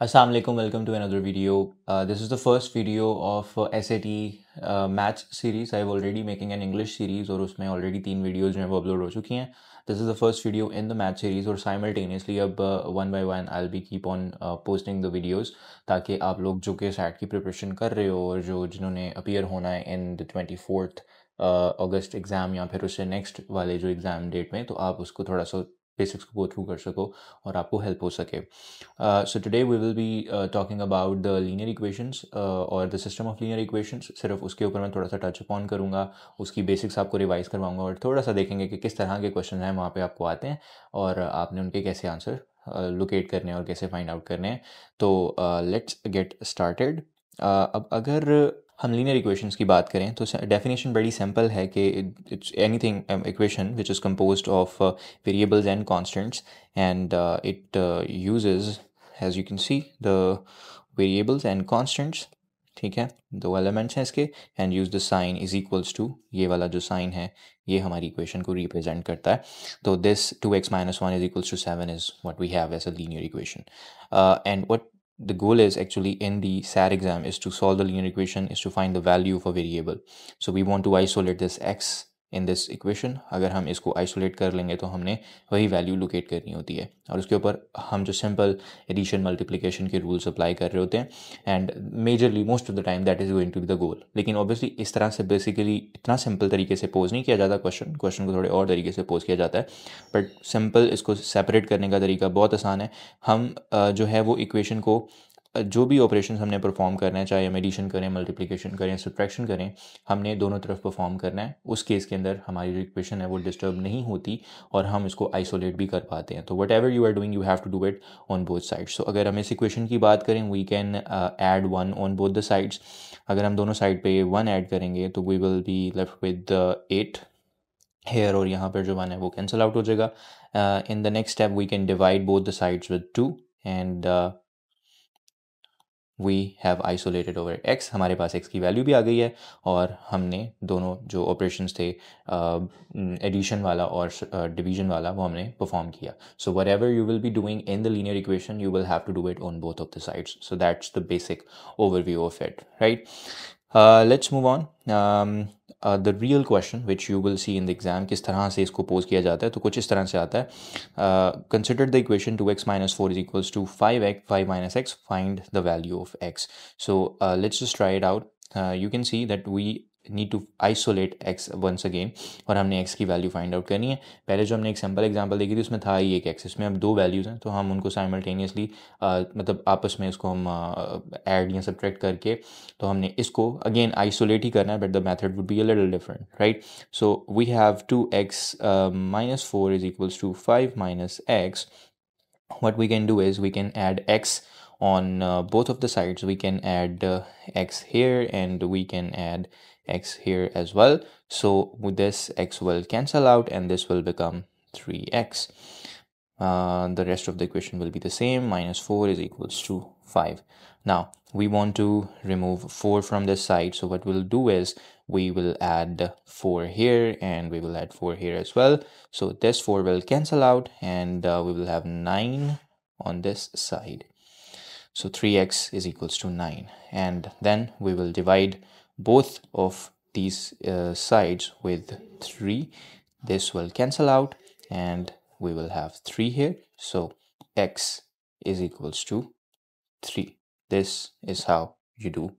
Aslam welcome to another video this is the first video of S A T maths series I already making an English series और उसमें already तीन videos जो हैं वो upload हो चुकी हैं this is the first video in the math series और साइमल्टेनियसली अब one by one I be keep on posting the videos ताकि आप लोग जो कि सैट की प्रिपरेशन कर रहे हो और जो जिन्होंने अपियर होना है in the twenty fourth August exam या फिर उससे नेक्स्ट वाले जो एग्ज़ाम डेट में तो आप उसको थोड़ा सा बेसिक्स को गो थ्रू कर सको और आपको हेल्प हो सके so today we will be talking about the linear equations और the system of linear equations सिर्फ उसके ऊपर मैं थोड़ा सा टच अपॉन करूँगा उसकी बेसिक्स आपको रिवाइज करवाऊंगा और थोड़ा सा देखेंगे कि किस तरह के क्वेश्चन हैं वहाँ पर आपको आते हैं और आपने उनके कैसे आंसर लोकेट uh, करने हैं और कैसे फाइंड आउट करने हैं तो लेट्स गेट स्टार्टेड अब अगर हम लीनियर इक्वेशंस की बात करें तो डेफिनेशन बड़ी सिंपल है कि it's anything equation which is compose of variables and constants and it use as you can see the variables and constants ठीक है दो एलिमेंट्स हैं इसके and use the sign is equals to ये वाला जो साइन है ये हमारी इक्वेशन को रिप्रेजेंट करता है तो this two x minus one is equals to seven is what we have as a linear equation and what the goal is actually in the SAT exam is to solve the linear equation is to find the value of a variable. So we want to isolate this x in this equation अगर हम इसको isolate कर लेंगे तो हमने वही value locate करनी होती है और उसके ऊपर हम जो सिंपल एडिशन मल्टीप्लिकेशन के रूल्स अप्लाई कर रहे होते हैं and majorly most of the time that is going to be the goal लेकिन ऑब्वियसली इस तरह से बेसिकली इतना सिंपल तरीके से पोज नहीं किया जाता क्वेश्चन क्वेश्चन को थोड़े और तरीके से पोज किया जाता है बट सिंपल इसको सेपरेट करने का तरीका बहुत आसान है हम जो है वो इक्वेशन को जो भी ऑपरेशन हमने परफॉर्म करना है चाहे हम एडिशन करें मल्टीप्लिकेशन करें सब्ट्रैक्शन करें हमने दोनों तरफ परफॉर्म करना है उस केस के अंदर हमारी जो इक्वेशन है वो डिस्टर्ब नहीं होती और हम इसको आइसोलेट भी कर पाते हैं तो whatever you are doing you have to do it on both sides so अगर हम इस इक्वेशन की बात करें we can add one on both the sides अगर हम दोनों साइड पर वन ऐड करेंगे तो we will be left with eight here और यहाँ पर जो वन है वो कैंसिल आउट हो जाएगा in the next step we can divide both the sides with two and we have isolated over x हमारे पास एक्स की वैल्यू भी आ गई है और हमने दोनों जो ऑपरेशंस थे एडिशन uh, mm, वाला और डिवीजन uh, वाला वो हमने परफॉर्म किया so whatever you will be doing in the linear equation you will have to do it on both of the sides so that's the basic overview of it right let's move on the real question which you will see in the exam किस तरह से इसको pose किया जाता है तो कुछ इस तरह से आता है consider the equation two x minus four is equals to five x five minus x find the value of x so let's just try it out you can see that we need to isolate x once again और हमने x की value find out करनी है पहले जो हमने एक simple example देखी थी उसमें था ही एक एक्स इसमें अब दो वैल्यूज़ हैं तो हम उनको साइमल्टेनियसली मतलब आपस में इसको हम ऐड या सब्ट्रैक्ट करके तो हमने इसको अगेन आइसोलेट ही करना है but the method would be a different right so we have two x minus four is equals to five minus x what we can do is we can add x on uh, both of the sides we can add uh, x here and we can add x here as well. So this x will cancel out and this will become 3x. Uh, the rest of the equation will be the same minus 4 is equals to 5 now we want to remove 4 from this side so what we'll do is we will add 4 here and we will add 4 here as well so this 4 will cancel out and uh, we will have 9 on this side so 3x is equals to 9 and then we will divide both of these uh, sides with 3 this will cancel out and we will have 3 here so x is equals to 3 this is how you do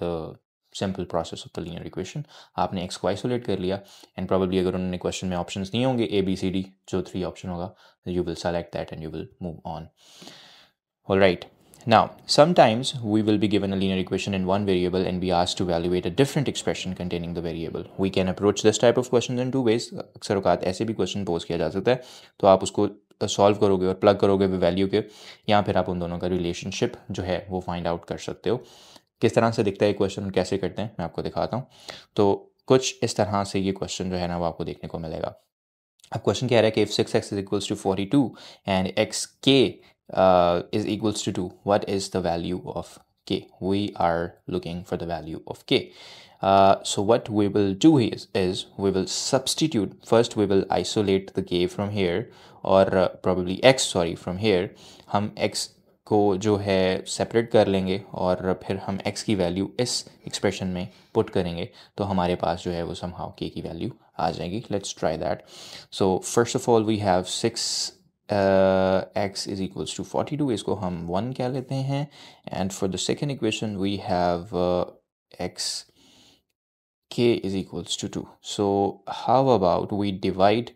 the simple process of the linear equation aapne x ko isolate kar liya and probably agar unne question mein options nahi honge a b c d jo three option hoga you will select that and you will move on all right Now, sometimes we will be given a linear equation in one variable and be asked to evaluate a different expression containing the variable. We can approach this type of question in two ways. अक्सर अवकात ऐसे भी question pose किया जा सकता है तो आप उसको सॉल्व करोगे और प्लग करोगे वे वैल्यू के या फिर आप उन दोनों का रिलेशनशिप जो है वो फाइंड आउट कर सकते हो किस तरह से दिखता है क्वेश्चन कैसे करते हैं मैं आपको दिखाता हूँ तो कुछ इस तरह से ये क्वेश्चन जो है ना वो आपको देखने को मिलेगा अब क्वेश्चन कह रहा है कि if six x is equals to forty two and x k Uh, is equals to 2, what is the value of k? We are looking for the value of k. Uh, so what we will do is, we will substitute. First, we will isolate the k from here or uh, probably x, sorry, from here. Hum x ko jo hai separate kar lenge aur phir hum x ki value is expression mein put karenge to hamare paas jo hai wo somehow k ki value aa jayegi let's try that so first of all we have 6 x is equals to forty two इसको हम one कह लेते हैं and for the second equation we have x k is equals to two so how about we divide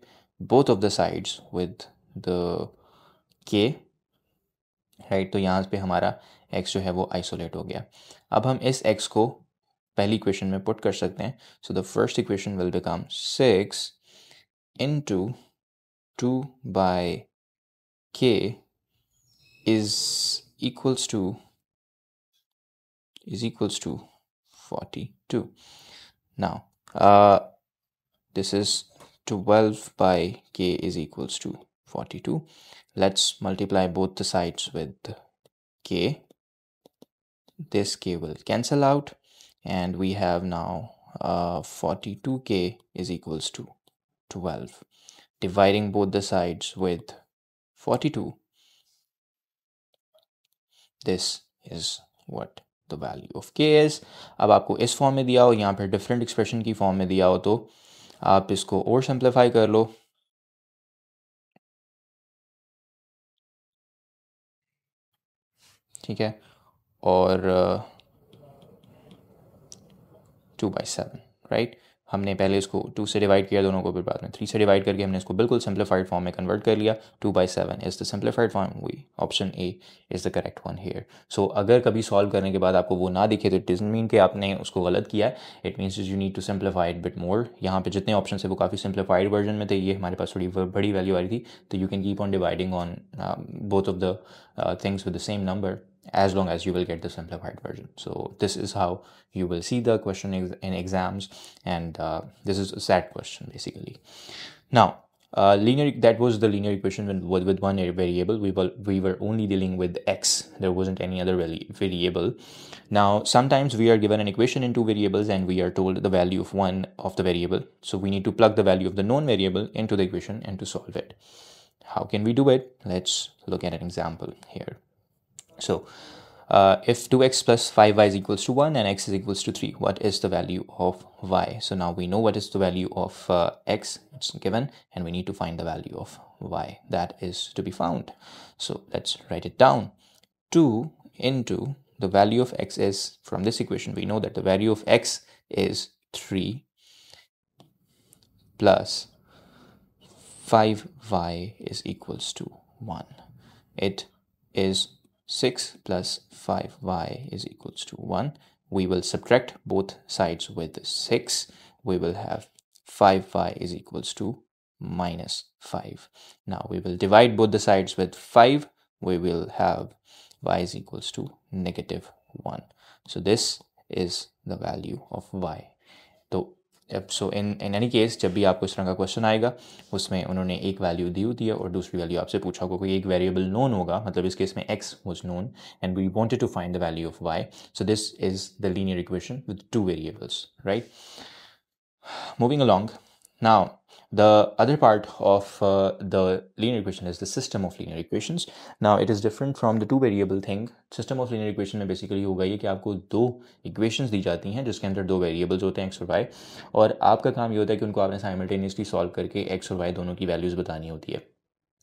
both of the sides with the k right तो यहाँ पे हमारा x जो है वो आइसोलेट हो गया अब हम इस एक्स को पहली इक्वेशन में पुट कर सकते हैं so the first equation will become six into two by k is equals to is equals to 42 now uh, this is 12 by k is equals to 42 let's multiply both the sides with k this k will cancel out and we have now uh, 42k is equals to 12 dividing both the sides with 42 this is what the value of k is अब आपको इस form में दिया हो यहाँ पर different expression की form में दिया हो तो आप इसको और सिंप्लीफाई कर लो ठीक है और टू बाई सेवन राइट हमने पहले इसको टू से डिवाइड किया दोनों को फिर बाद में थ्री से डिवाइड करके हमने इसको बिल्कुल सिंप्लीफाइड फॉर्म में कन्वर्ट कर लिया two by seven is the simplified form हुई option A is the correct one here so अगर कभी सॉल्व करने के बाद आपको वो ना दिखे तो इट डिजन मीन कि आपने उसको गलत किया है it means you need to simplified bit more यहाँ पे जितने ऑप्शन है वो काफ़ी सिंप्लीफाइड वर्जन में थे ये हमारे पास थोड़ी बड़ी वैल्यू आ रही थी तो you can keep on dividing on both of the things with the same number as long as you will get the simplified version. So this is how you will see the question in exams and uh, this is a sad question basically. Now, uh, linear that was the linear equation with, with one variable we were we were only dealing with x there wasn't any other variable now sometimes we are given an equation in two variables and we are told the value of one of the variable so we need to plug the value of the known variable into the equation and to solve it how can we do it let's look at an example here so uh, if 2x plus 5y is equals to 1 and x is equals to 3, what is the value of y? So now we know what is the value of uh, x, it's given, and we need to find the value of y. That is to be found. So let's write it down. 2 into the value of x is, from this equation, we know that the value of x is 3 plus 5y is equals to 1. It is 6 plus 5y is equals to 1. We will subtract both sides with 6. We will have 5y is equals to minus 5. Now we will divide both the sides with 5. We will have y is equals to negative 1. So this is the value of y. So in in any case जब भी आपको इस तरह का question आएगा उसमें उन्होंने एक वैल्यू दी होती है और दूसरी वैल्यू आपसे पूछा होगा कोई एक वेरिएबल नोन होगा मतलब इस केस में x was known and we wanted to find the value of y so this is the linear equation with two variables right moving along now The other part of uh, the linear equation is the system of linear equations. Now it is different from the two variable thing. System of linear equation में basically होगा ये कि आपको दो equations दी जाती हैं जिसके अंदर दो वेरिएबल्स होते हैं एक्स और वाई और आपका काम ये होता है कि उनको आपने साइमल्टेनियसली सॉल्व करके एक्स और वाई दोनों की वैल्यूज़ बतानी होती है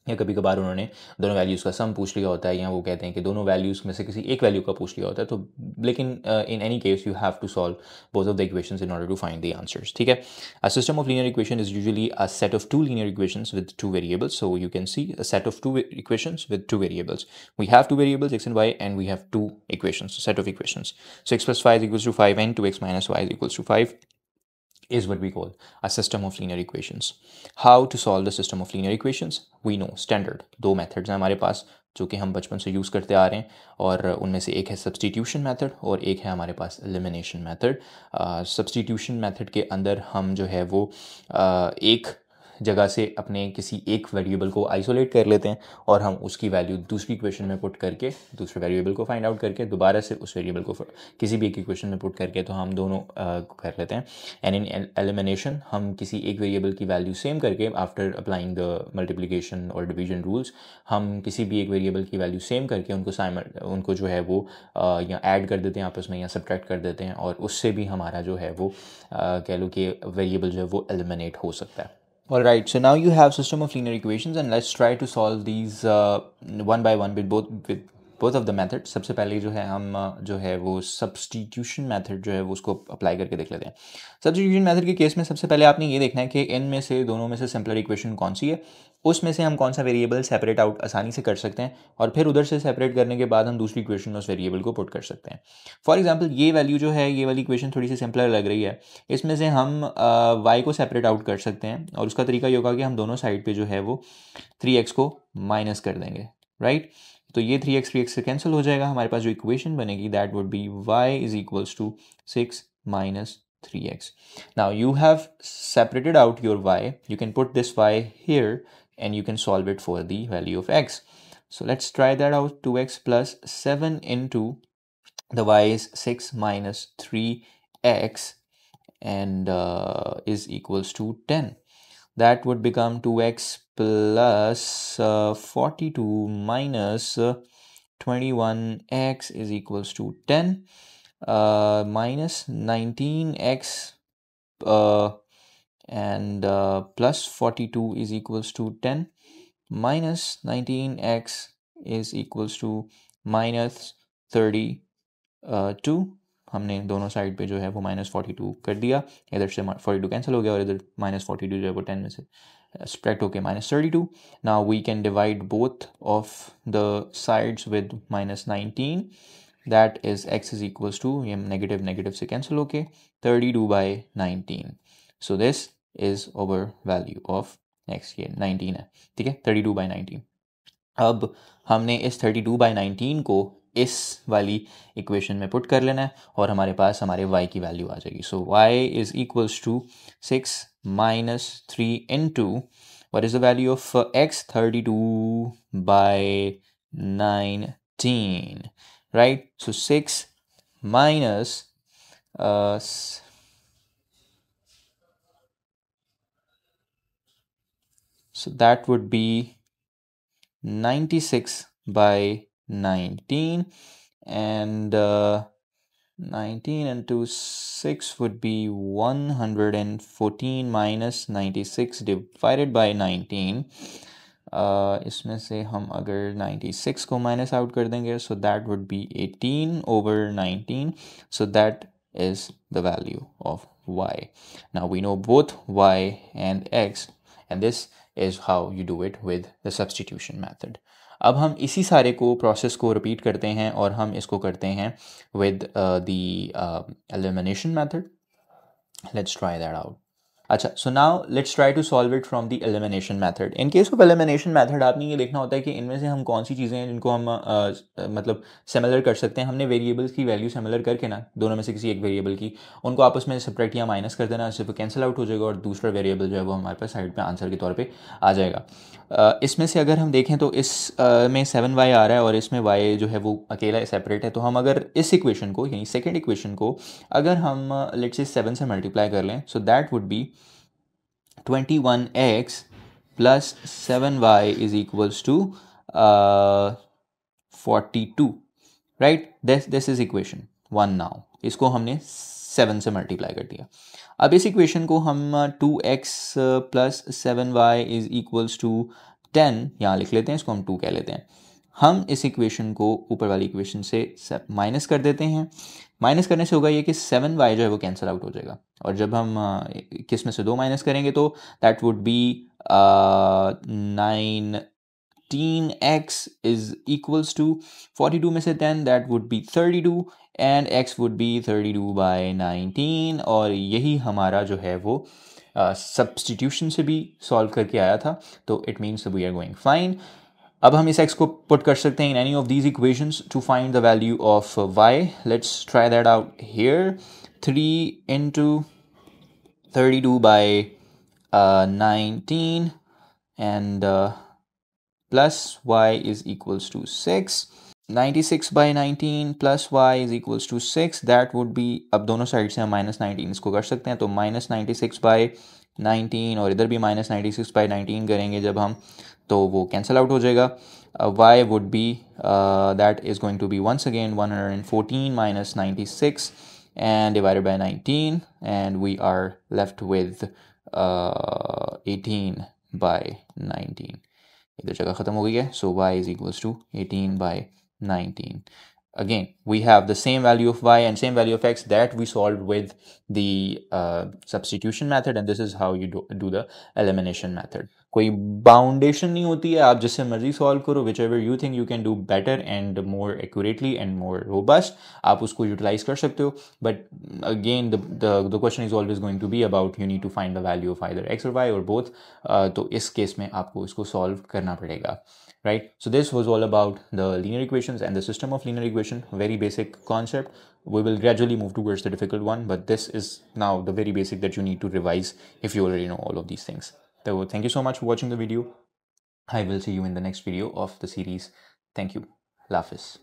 या कभी कभार उन्होंने दोनों वैल्यूज़ का सम पूछ लिया होता है या वो कहते हैं कि दोनों वैल्यूज़ में से किसी एक वैल्यू का पूछ लिया होता है तो लेकिन in any case you have to solve both of the equations in order to find the answers ठीक है a system of linear equation is usually a set of two linear equation with two variables so you can see a set of two equation with two variables we have two variables x and y and we have two equation set of equation six plus five equals to five and two x minus y equals to five is what we call a system of linear equations. How to solve the system of linear equations? We know standard Two methods are our पास जो कि हम बचपन से use करते आ रहे हैं और उनमें से एक है सब्सटीट्यूशन मेथड और एक है हमारे पास एलिमिनेशन मेथड सब्सटीट्यूशन मेथड के अंदर हम जो है वो uh, एक जगह से अपने किसी एक वेरिएबल को आइसोलेट कर लेते हैं और हम उसकी वैल्यू दूसरी इक्वेशन में पुट करके दूसरे वेरिएबल को फाइंड आउट करके दोबारा से उस वेरिएबल को किसी भी एक इक्वेशन में पुट करके तो हम दोनों को कर लेते हैं एंड इन एलिमिनेशन हम किसी एक वेरिएबल की वैल्यू सेम करके आफ्टर अप्लाइंग द मल्टीप्लीकेशन और डिवीजन रूल्स हम किसी भी एक वेरिएबल की वैल्यू सेम करके उनको उनको जो है वो या ऐड कर देते हैं आपस में या सब्ट्रैक्ट कर देते हैं और उससे भी हमारा जो है वो कह लो कि वेरिएबल जो है वो एलिमिनेट हो सकता है All right, so now you have system of linear equations and let's try to solve these uh, one by one with both with both of the method सबसे पहले जो है हम जो है वो सब्सटीट्यूशन मैथड जो है वो उसको अप्लाई करके देख लेते हैं सब्सटीट्यूशन मैथड के केस में सबसे पहले आपने ये देखना है कि इन में से दोनों में से सिंपलर इक्वेशन कौन सी है उसमें से हम कौन सा वेरिएबल सेपरेट आउट आसानी से कर सकते हैं और फिर उधर से सेपरेट करने के बाद हम दूसरी इक्वेशन में उस वेरिएबल को पुट कर सकते हैं फॉर एग्जाम्पल ये वैल्यू जो है ये वाली इक्वेशन थोड़ी सी सिंपलर लग रही है इसमें से हम वाई को सेपरेट आउट कर सकते हैं और उसका तरीका ये होगा कि हम दोनों साइड पर जो है वो थ्री को माइनस कर देंगे राइट right? So, ये 3x 3x will cancel. हो जाएगा हमारे पास जो इक्वेशन बनेगी that would be y is equals to six 3x. Now you have separated out your y. You can put this y here and you can solve it for the value of x. So let's try that out. 2x plus 7 into the y is 6 minus 3x and uh, is equals to 10. That would become 2x plus, uh, 42 minus, uh, 21x is equals to 10 uh, minus 19x uh, and uh, plus 42 is equals to 10 minus 19x is equals to minus 32 हमने दोनों side पे जो है वो minus forty two कर दिया इधर से फोर्टी टू कैंसिल हो गया और इधर माइनस फोर्टी टू जो है वो टेन में से uh, spread okay minus 32 now we can divide both of the sides with minus 19 that is x is equals to negative negative so cancel okay 32 by 19 so this is our value of x here 19 okay 32 by 19 अब हमने इस 32 by 19 को इस वाली equation में put कर लेना है और हमारे पास हमारे y की वैल्यू आ जाएगी so y is equals to six minus three in two what is the value of x thirty two by nineteen right so six minus so that would be 96 by 19 and uh, 19 and 2 6 would be 114 minus 96 divided by 19 uh, इसमें से हम अगर 96 को minus out कर देंगे so that would be 18 over 19 So that is the value of y now we know both y and x and this is how you do it with the substitution method अब हम इसी सारे को process को repeat करते हैं और हम इसको करते हैं with the elimination method let's try that out अच्छा so now let's try to solve it from the elimination method in case of elimination method आपने ये देखना होता है कि इनमें से हम कौन सी चीज़ें हैं जिनको हम आ, मतलब सिमिलर कर सकते हैं हमने वेरिएबल्स की वैल्यू सिमिलर करके ना दोनों में से किसी एक वेरिएबल की उनको आपस में सेपरेट या माइनस कर देना उससे कैंसिल आउट हो जाएगा और दूसरा वेरिएबल जो है वो हमारे पास साइड पर आंसर के तौर पर आ जाएगा इसमें से अगर हम देखें तो इस में सेवन वाई आ रहा है और इसमें वाई जो है वो अकेला सेपरेट है तो हम अगर इस इक्वेशन को यानी सेकेंड इक्वेशन को अगर हम लेट्स से सेवन से मल्टीप्लाई कर लें so that would be twenty one x plus seven y is equals to forty two right this this is equation one now इसको हमने सेवन से मल्टीप्लाई कर दिया अब इस इक्वेशन को हम two x plus seven y is equals to ten यहाँ लिख लेते हैं इसको हम टू कह लेते हैं हम इस इक्वेशन को ऊपर वाली इक्वेशन से माइनस कर देते हैं माइनस करने से होगा ये कि सेवन वाई जो है वो कैंसिल आउट हो जाएगा और जब हम किस में से दो माइनस करेंगे तो that would be nineteen x is equals to forty two में से ten that would be thirty two and x would be thirty two by nineteen और यही हमारा जो है वो सब्सटीट्यूशन uh, से भी सॉल्व करके आया था तो it means we are going fine अब हम इस एक्स को पुट कर सकते हैं in any of these equations to find the value of y let's try that out here three into thirty two by nineteen and y is equals to six ninety six by nineteen plus y is equals to six that would be अब दोनों side से हम minus nineteen इसको कर सकते हैं तो minus ninety six by nineteen और इधर भी minus ninety six by nineteen करेंगे जब हम तो वो कैंसिल आउट हो uh, Y would be uh, that is going to be once again 114 minus 96 and divided by 19 and we are left with uh, 18 by 19 इधर जगह खत्म हो so y is equals to 18 by 19 again we have the same value of y and same value of x that we solved with the substitution method and this is how you do the elimination method कोई बाउंडेशन नहीं होती है आप जिससे मर्जी solve करो whichever you think you can do better and more accurately and more robust आप उसको यूटिलाइज कर सकते हो but again the question is always going to be about you need to find the value of either x और y और both तो इस case में आपको इसको सॉल्व करना पड़ेगा right so this was all about the linear equation and the system of linear equation very basic concept we will gradually move towards the difficult one but this is now the very basic that you need to revise if you already know all of these things So thank you so much for watching the video. I will see you in the next video of the series. Thank you. Lafis.